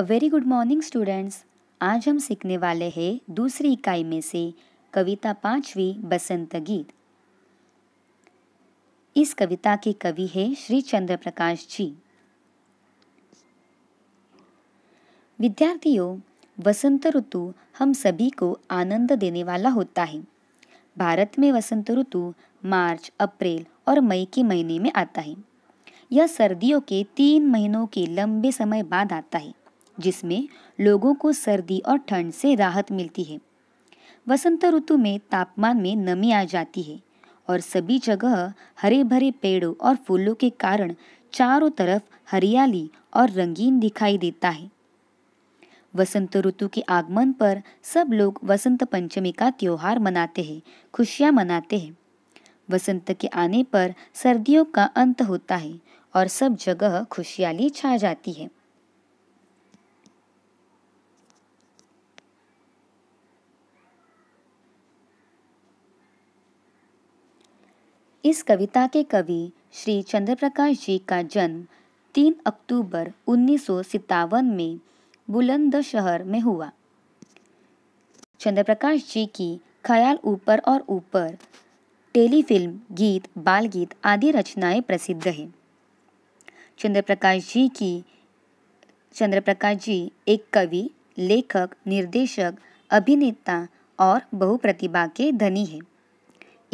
अ very good morning students आज हम सीखने वाले हैं दूसरी इकाई में से कविता पांचवी बसंत गीत इस कविता के कवि है श्री चंद्र प्रकाश जी विद्यार्थियों वसंत ऋतु हम सभी को आनंद देने वाला होता है भारत में वसंत ऋतु मार्च अप्रैल और मई के महीने में आता है यह सर्दियों के तीन महीनों के लंबे समय बाद आता है जिसमें लोगों को सर्दी और ठंड से राहत मिलती है वसंत ऋतु में तापमान में नमी आ जाती है और सभी जगह हरे भरे पेड़ों और फूलों के कारण चारों तरफ हरियाली और रंगीन दिखाई देता है वसंत ऋतु के आगमन पर सब लोग वसंत पंचमी का त्योहार मनाते हैं खुशियाँ मनाते हैं वसंत के आने पर सर्दियों का अंत होता है और सब जगह खुशहाली छा जाती है इस कविता के कवि श्री चंद्रप्रकाश जी का जन्म 3 अक्टूबर उन्नीस में बुलंदशहर में हुआ चंद्रप्रकाश जी की ख्याल ऊपर और ऊपर टेलीफिल्म गीत बाल गीत आदि रचनाएं प्रसिद्ध हैं चंद्रप्रकाश जी की चंद्रप्रकाश जी एक कवि लेखक निर्देशक अभिनेता और बहुप्रतिभा के धनी हैं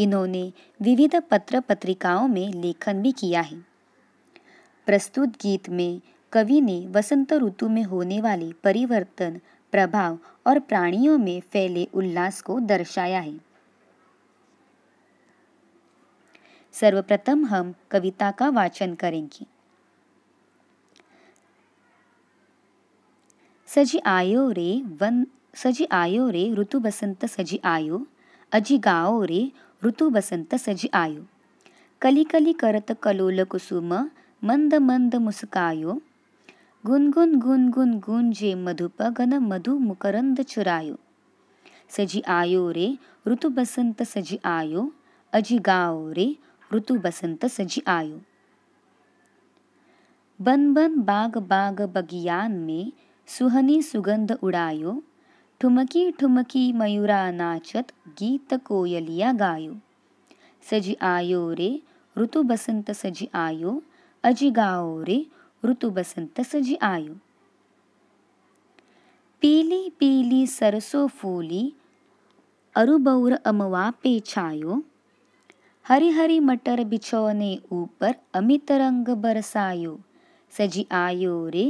इन्होंने विविध पत्र पत्रिकाओं में लेखन भी किया है प्रस्तुत गीत में कवि ने वसंत ऋतु में होने वाले परिवर्तन प्रभाव और प्राणियों में फैले उल्लास को दर्शाया है सर्वप्रथम हम कविता का वाचन करेंगे सजी आयो रे वन सजी आयो रे ऋतु बसंत सजी आयो अजी गाओ रे ऋतु बसंत ಸಜಿ आयो कली कली ಕರತ ಕಲೋಲ ಕುಸುಮ ಮಂದ ಮಂದ ಮುಸುಕಾಯೋ गुन गुन गुन गुन गुन जे मधुपगन मधु मुकरंद चुरायो सजी आयो रे ऋतु बसंत सजी आयो अजी गाओ रे ऋतु बसंत सजी आयो बन बन बाग बाग बगियान में सुहनी सुगंध उड़ायो ठुमकी ठुमकी मयूरा नाचत गीत कोयलिया गायो सज आयो रे ऋतु बसंत सज आयो अज गाओ रे ऋतु बसंत सज आयो पीली पीली सरसो फूली अरुबौर अमवा पे छायो हरी हरी मटर बिछौने ऊपर अमित रंग बरसायो सजी आयो रे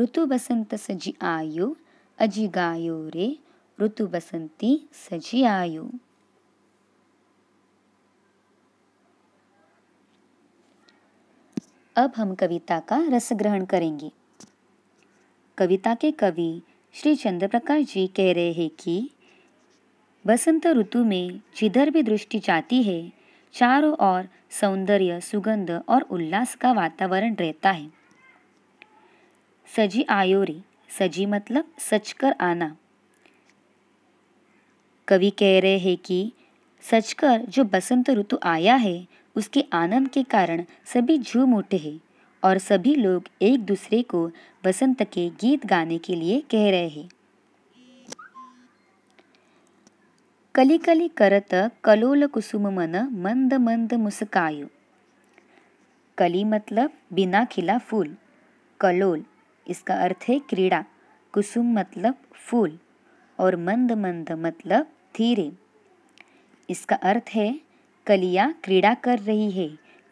ऋतु बसंत सजी आयो अजिगायो रे ऋतु बसंती सजी आयो अब हम कविता का रस ग्रहण करेंगे कविता के कवि श्री चंद्र प्रकाश जी कह रहे हैं कि बसंत ऋतु में जिधर भी दृष्टि जाती है चारों ओर सौंदर्य सुगंध और उल्लास का वातावरण रहता है सजी आयोरी सजी मतलब सच कर आना कवि कह रहे हैं कि सचकर जो बसंत ऋतु आया है उसके आनंद के कारण सभी झूम उठे हैं और सभी लोग एक दूसरे को बसंत के गीत गाने के लिए कह रहे हैं कली कली करत कलोल कुसुम मन मंद मंद मुस्कायो कली मतलब बिना खिला फूल कलोल इसका अर्थ है क्रीड़ा कुसुम मतलब फूल और मंद मंद मतलब धीरे इसका अर्थ है कलिया क्रीड़ा कर रही है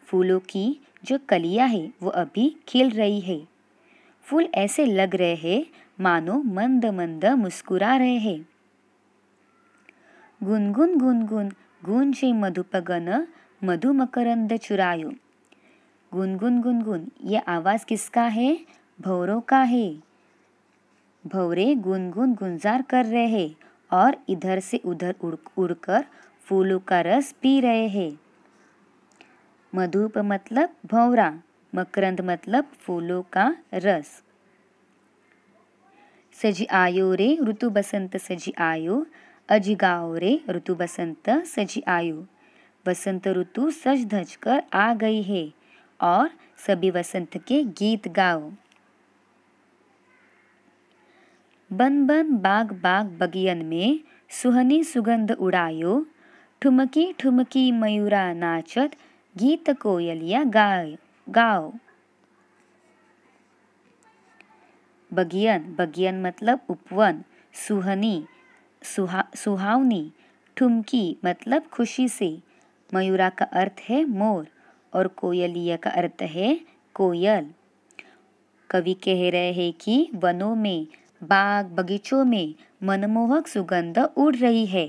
फूलों की जो कलिया है वो अभी खिल रही है फूल ऐसे लग रहे हैं मानो मंद मंद मुस्कुरा रहे हैं गुनगुन गुनगुन गूंजे मधुपगन मधु मकरंद चुरायो गुनगुन गुनगुन ये आवाज़ किसका है भौरों का है भौरे गुनगुन गुंजार कर रहे है और इधर से उधर उड़ उड़कर फूलों का रस पी रहे हैं मधुप मतलब भौरा मकरंद मतलब फूलों का रस सजी आयो रे ऋतु बसंत सजी आयो अजिगाओ रे ऋतु बसंत सजी आयो बसंत ऋतु सज धज कर आ गई है और सभी वसंत के गीत गाओ बन बन बाग बाग बगियन में सुहनी सुगंध उड़ायो ठुमकी ठुमकी मयूरा नाचत गीत कोयलिया गाय गाओ बगियन बगियन मतलब उपवन सुहनी सुहा सुहावनी ठुमकी मतलब खुशी से मयूरा का अर्थ है मोर और कोयलिया का अर्थ है कोयल कवि कह रहे हैं कि वनों में बाग बगीचों में मनमोहक सुगंध उड़ रही है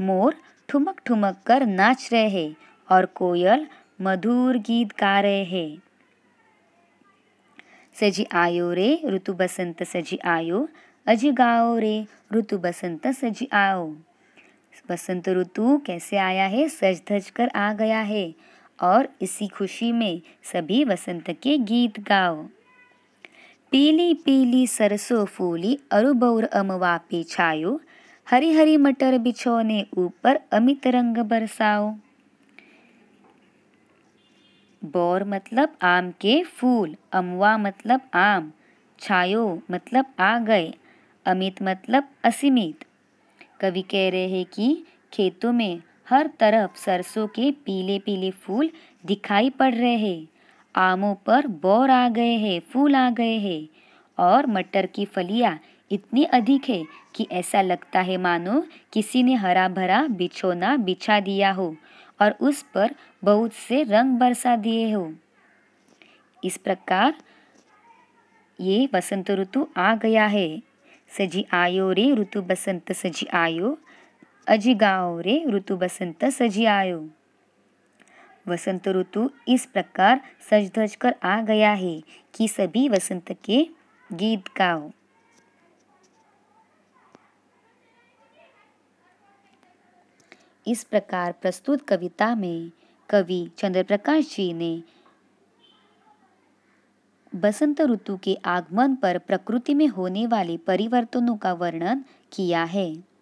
मोर ठुमक ठुमक कर नाच रहे हैं और कोयल मधुर गीत गा रहे हैं सजी आयो रे ऋतु बसंत सजी आयो अजी गाओ रे ऋतु बसंत सजी आओ बसंत ऋतु कैसे आया है सज धज कर आ गया है और इसी खुशी में सभी बसंत के गीत गाओ पीली पीली सरसों फूली अरुबौर बउर अमवा पे छायो हरी हरी मटर बिछोने ऊपर अमित रंग बरसाओ बौर मतलब आम के फूल अमवा मतलब आम छायो मतलब आ गए अमित मतलब असीमित कवि कह रहे हैं कि खेतों में हर तरफ सरसों के पीले पीले फूल दिखाई पड़ रहे हैं आमों पर बौर आ गए हैं फूल आ गए हैं और मटर की फलियाँ इतनी अधिक है कि ऐसा लगता है मानो किसी ने हरा भरा बिछोना बिछा दिया हो और उस पर बहुत से रंग बरसा दिए हो इस प्रकार ये बसंत ऋतु आ गया है सजी आयो रे ऋतु बसंत सजी आयो अजी गाओ रे ऋतु बसंत सजी आयो वसंत ऋतु इस प्रकार सज धज कर आ गया है कि सभी वसंत के गीत गाओ इस प्रकार प्रस्तुत कविता में कवि चंद्र प्रकाश जी ने बसंत ऋतु के आगमन पर प्रकृति में होने वाले परिवर्तनों का वर्णन किया है